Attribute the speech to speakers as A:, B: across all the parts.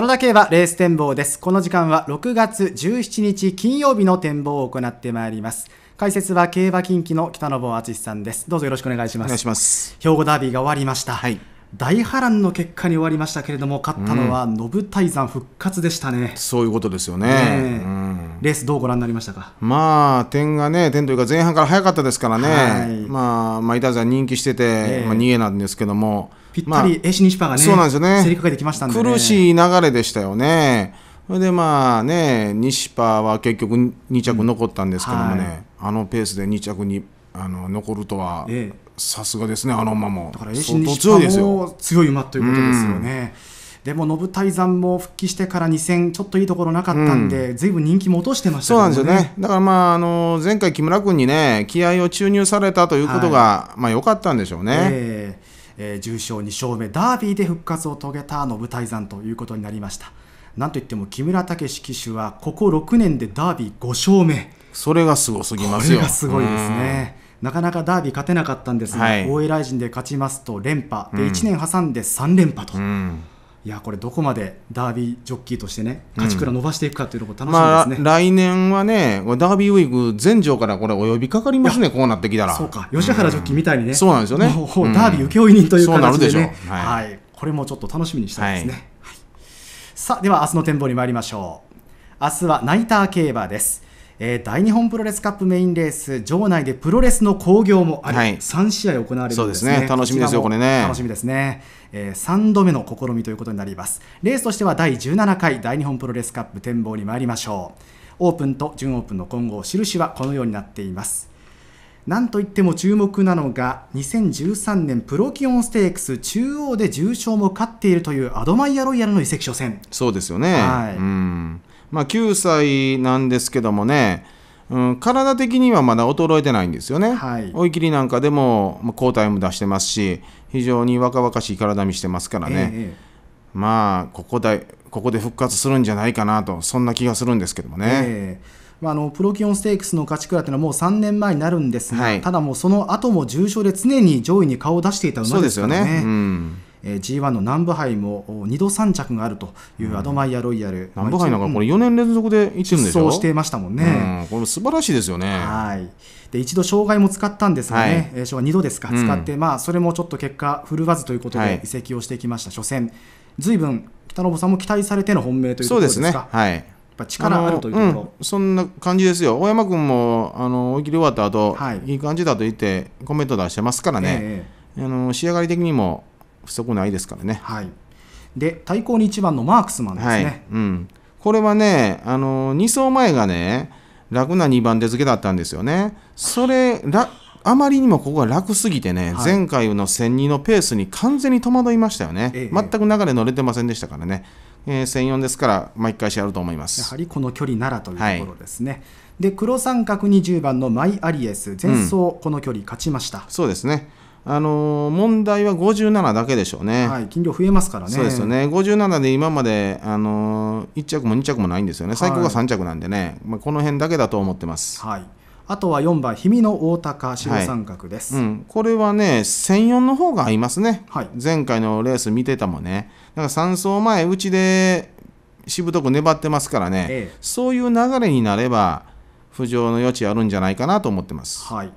A: そのだけはレース展望です。この時間は6月17日金曜日の展望を行ってまいります。解説は競馬近畿の北信敦さんです。どうぞよろしくお願いします。お願いします。兵庫ダービーが終わりました。はい。大波乱の結果に終わりましたけれども、勝ったのは信泰山復活でしたね、うん、そういうことですよね、ねうん、レース、どうご覧になりましたか、
B: まあ、点がね、点というか、前半から早かったですからね、はい、まあ、まあ、板山人気してて、えー、まあ、逃げなんですけども。
A: ぴったり、エシニシパがね、そうなんですよね。競りかけてきましたんで、ね、苦し
B: い流れでしたよね。それでまあね、西パは結局2着残ったんですけどもね、うんはい、あのペースで2着にあの残るとは、さすがですね、あの馬も。だからエシニシパも強
A: い馬ということですよね。うん、でも信泰山も復帰してから2戦ちょっといいところなかったんで、ずいぶん人気も落としてました、ね、そうなんですよねだからまああの前回木村君にね気合を注入されたということが、はい、まあ良かったんでしょうね、えーえー、重賞2勝目ダービーで復活を遂げた信泰山ということになりましたなんといっても木村武騎手はここ6年でダービー5勝目
B: それがすごすぎますよすごいですね
A: なかなかダービー勝てなかったんですが、はい、大江雷で勝ちますと連覇で1年挟んで3連覇と。いやこれどこまでダービージョッキーとしてね勝ち倉伸ばしていくかというのも楽しみですね、う
B: んまあ、来年はねダービーウィーク全場からこれお呼びかかりますねこうな
A: ってきたらそうか吉原ジョッキーみたいにね、うん、そうなんですよねダービー請負人という形で、ね,、はい、これもちょっと楽しみにしたいですね、はいはい、さあでは明日の展望に参りましょう明日はナイター競馬ですえー、大日本プロレスカップメインレース場内でプロレスの興行もあり、はい、3試合行われるうですね、ね、楽しみですよこれね楽しみですね、えー、3度目の試みということになりますレースとしては第17回大日本プロレスカップ展望に参りましょうオープンと準オープンの混合印はこのようになっていますなんといっても注目なのが2013年プロキオンステークス中央で重賞も勝っているというアドマイヤロイヤルの移籍初戦
B: そうですよね、はいうん、まあ、9歳なんですけどもね、うん、体的にはまだ衰えてないんですよね、はい、追い切りなんかでも、まあ、抗体も出してますし非常に若々しい体見してますからね、えー、まあここでここで復活するんじゃないかなとそんな気がするんですけ
A: どもね。えーまあ、あのプロキオンステークスの勝ち倉というのはもう3年前になるんですが、はい、ただ、もうその後も重賞で常に上位に顔を出していた馬ですからね。そうですよね、うんえー、G1 の南部杯も2度3着があるというアドマイヤロイヤル、うん、南部杯なんかこれ4年連続で1年でしょそうしていましたもんね、うん、これ素晴らしいですよねはいで一度障害も使ったんですがね、はい、障害2度ですか、使って、うん、まあ、それもちょっと結果、振るわずということで移籍をしてきました、はい、初戦、随分ぶん北信さんも期待されての本命ということですか。そうですねはいやっぱ
B: 力あるというところ、うん、そんな感じですよ、大山君もあの追い切り終わった後、はい、いい感じだと言ってコメント出してますからね、えー、あの仕上がり的にも不足ないですか
A: らね。はい、で対抗に1番のマークスマンですね、はい
B: うん、これはねあの2走前がね楽な2番手付けだったんですよね。それらあまりにもここが楽すぎてね、はい、前回の1 0 2のペースに完全に戸惑いましたよね、ええ、全く流れ乗れてませんでしたからね、えー、1 0 4ですから、毎回試合あると思いますやはりこ
A: の距離ならというところですね、はい、で黒三角に10番のマイ・アリエス、前走、この距離勝ちました、うん、そうですね。あの問題は57だけでしょうね、はい、金量増えますからね、そうですよね
B: 57で今まで、あの1着も2着もないんですよね、最高が3着なんでね、はい、まあ、この辺だけだと思ってます。はい
A: あとは4番、氷見の大高、白三角です、はいうん、
B: これはね、専用の方が合いますね、はい、前回のレース見てたもんね、だから3走前、うちでしぶとく粘ってますからね、えそういう流れになれば、浮上の余地あるんじゃないかなと思ってます。はい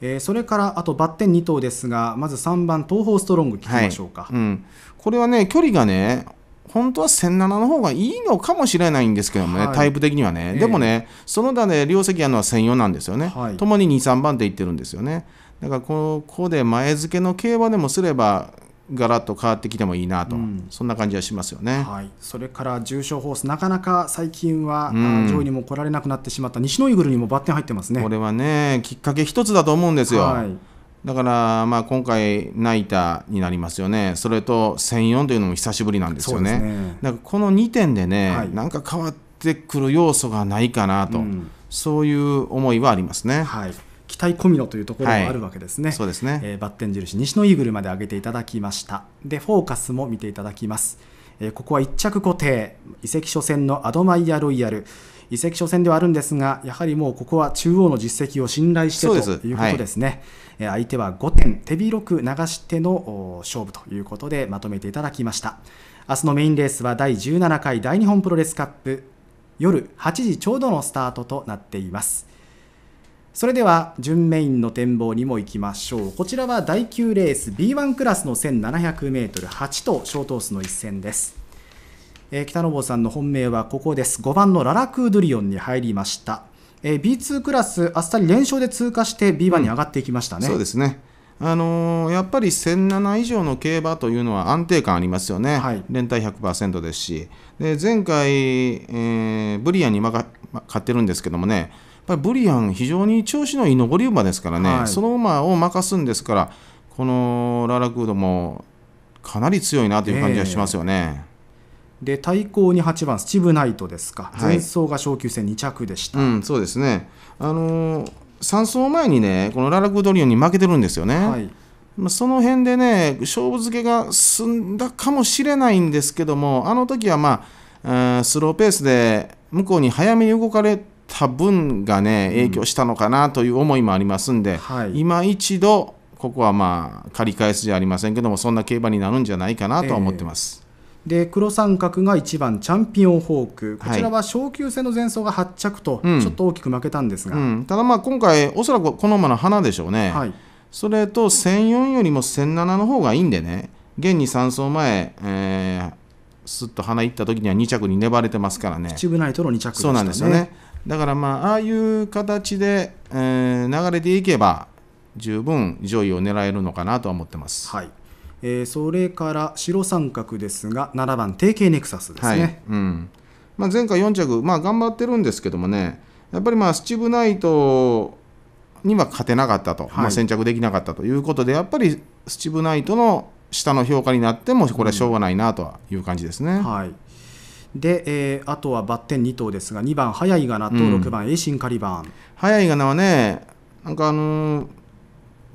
A: えー、それからあとバッテン2頭ですがまず3番東方ストロング聞きましょう
B: か、はいうん、これはね距離がね本当は1007の方がいいのかもしれないんですけどもね、はい、タイプ的にはね、えー、でもね、その他で両席あるのは専用なんですよね、はい、ともに2、3番って言ってるんですよね、だからここで前付けの競馬でもすれば、ガラッと変わってきてもいいなと、うん、そんな感じはしますよね、はい、
A: それから重賞ホース、なかなか最近は、うん、上位にも来られなくなってしまった西のイーグルにもバッテン入ってますねこれはね、きっかけ一つだと思
B: うんですよ、はい、だから、まあ、今回、ナイターになりますよね、それと1004というのも久しぶりなんですよね、ねだからこの2点でね、はい、なんか変わってくる
A: 要素がないかなと、うん、そういう思いはありますね。はい待込みのというところもあるわけですね、はい、そうですね、えー、バッテン印西のイーグルまで上げていただきましたでフォーカスも見ていただきます、えー、ここは1着固定移籍初戦のアドマイヤロイヤル移籍初戦ではあるんですがやはりもうここは中央の実績を信頼してということですね、すは相手は5点手広く流しての勝負ということでまとめていただきました明日のメインレースは第17回大日本プロレスカップ夜8時ちょうどのスタートとなっています。それでは準メインの展望にも行きましょうこちらは第9レース B1 クラスの 1700m8 とショートースの一戦です、えー、北野坊さんの本命はここです5番のララクードリオンに入りました、えー、B2 クラスあっさり連勝で通過して B1 に上がっていきましたね、うん、そうですねあのー、やっぱり1007以上の競馬というのは安定
B: 感ありますよね、はい、連帯100%ですしで前回、えー、ブリアンに勝ってるんですけどもねぱりブリアン、非常に調子のいい残り馬ですからね、はい、その馬を任すんですから、このララクードもかなり強いなという感じがしますよね。
A: えー、で対抗に8番スチーブ・ナイトですか、はい、前走が昇級戦2着でした、う
B: ん、そうですね、
A: あのー、3走前にね、このラ
B: ラクードリオンに負けてるんですよね。はいその辺でね、勝負付けが済んだかもしれないんですけども、あの時はまあ、スローペースで向こうに早めに動かれた分がね影響したのかなという思いもありますんで、うんはい、今一度ここはまあ借り返すじゃありませんけどもそんな競馬になるんじゃないかなとは思ってます。えー
A: で黒三角が1番チャンピオンホークこちらは昇級戦の前走が8着と、ちょっと大きく負けたんですが、うんうん、ただまあ今回おそらくこの馬の花でし
B: ょうね、はい、それと1004よりも1007の方がいいんでね現に3走前、えー、すっと花いった時には2着に粘れてますからね。秩父ナイトの2着でしたね。そうなんですよね。だからまあ、ああいう形で、えー、流れていけば、
A: 十分
B: 上位を狙えるのかなとは思ってます。はい
A: えー、それから白三角ですが、7番、定型ネクサスですね。はい、うんまあ、前回4着、まあ、頑
B: 張ってるんですけどもね、やっぱりまあスチブナイトには勝てなかったと、はい、まあ、先着できなかったということで、やっぱりスチブナイトの下の評価になっても、これ
A: はしょうがないなという感じですね。うん、はいで、えー、あとはバッテン2頭ですが2番早いがなと6番、うん、シンカリバン早いがなはねなんかあのー、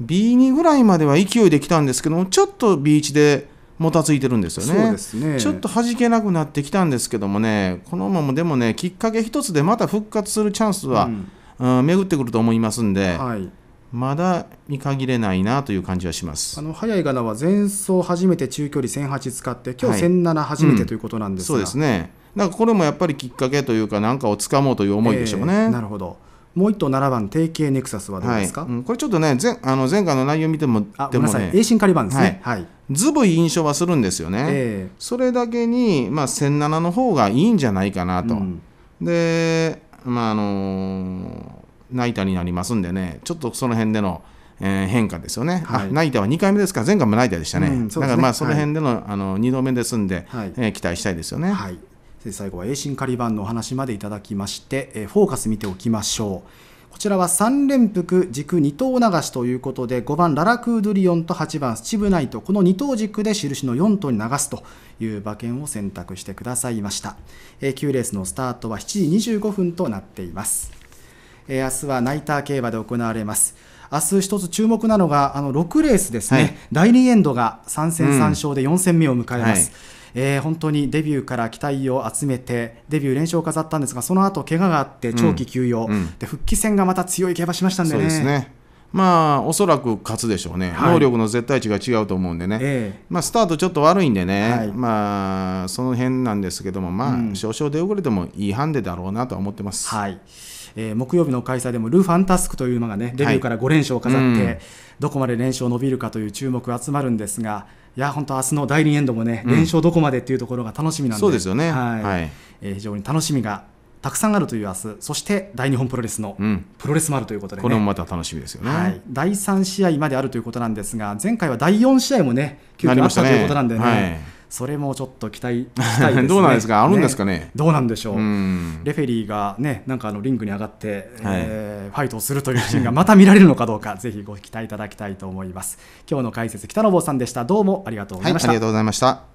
B: B2 ぐらいまでは勢いできたんですけどもちょっと B1 でもたついてるんですよねすねちょっと弾けなくなってきたんですけどもねこのままでもねきっかけ一つでまた復活するチャンスは、うん、うん、巡ってくると思いますんで、はい、まだ見限れないなという感じはしますあ
A: の早い方は前走初めて中距離1008使って今日1007初めて、ということなんですが、うん、そ
B: うですねなんかこれもやっぱりきっかけというか何かをつかもうという思いでしょうね、えー、なるほ
A: どもう一頭7番定型ネクサスはどうですか、はいうん、これちょっと
B: ね前あの前回の内容見てもあでもね栄新仮番ですねはい、い、ずぶい印象はするんですよね、えー、それだけに、まあ、1007の方がいいんじゃないかなと、うん、でまああのーナイターになりますんでね、ちょっとその辺での、えー、変化ですよね、はい、ナイターは2回目ですから、前回もナイターでしたね、うん、ねだからまあその辺でのはい、あの
A: 2度目ですんで、はい、えー、期待したいですよね。はい最後は栄新仮番のお話までいただきまして、えー、フォーカス見ておきましょう。こちらは3連複軸2等流しということで5番ララクードリオンと8番スチブナイトこの2等軸で印の4等に流すという馬券を選択してくださいましたえ9レースのスタートは7時25分となっていますえ明日はナイター競馬で行われます。明日一つ注目なのがあの6レースですね、はい、第2エンドが3戦3勝で4戦目を迎えます。うんはいえー、本当にデビューから期待を集めてデビュー連勝を飾ったんですがその後怪我があって長期休養、うんうん、で復帰戦がまた強い競馬しましたんでね。でねま
B: あおそらく勝つでしょうね、はい、能力の絶対値が違うと思うんでね、えー、まあ、スタートちょっと悪いんでね、はい、まあ、その辺なんですけども、まあ、少々出遅れてもいいハンデだろうなと
A: は思ってます。はいえー、木曜日の開催でもル・ファンタスクという馬がねデビューから5連勝を飾って、はいうん、どこまで連勝伸びるかという注目集まるんですがいや本当明日の第2エンドもね、うん、連勝どこまでというところが楽しみなんでそうですよね、はいはい、えー、非常に楽しみがたくさんあるという明日そして大日本プロレスのプロレスもあるということで、ねうん、これもま
B: た楽しみですよね、は
A: い、第3試合まであるということなんですが前回は第4試合もね急遽あったということなんでね。それもちょっと期待したい、ね、どうなんですか、あるんですかね、ね、どうなんでしょう、うレフェリーが、ね、なんかあのリングに上がって、はい、えー、ファイトをするというシーンが また見られるのかどうか、ぜひご期待いただきたいと思います。今日の解説、北野坊さんでした。どうもありがとうございました。い、ありが
B: とうございました。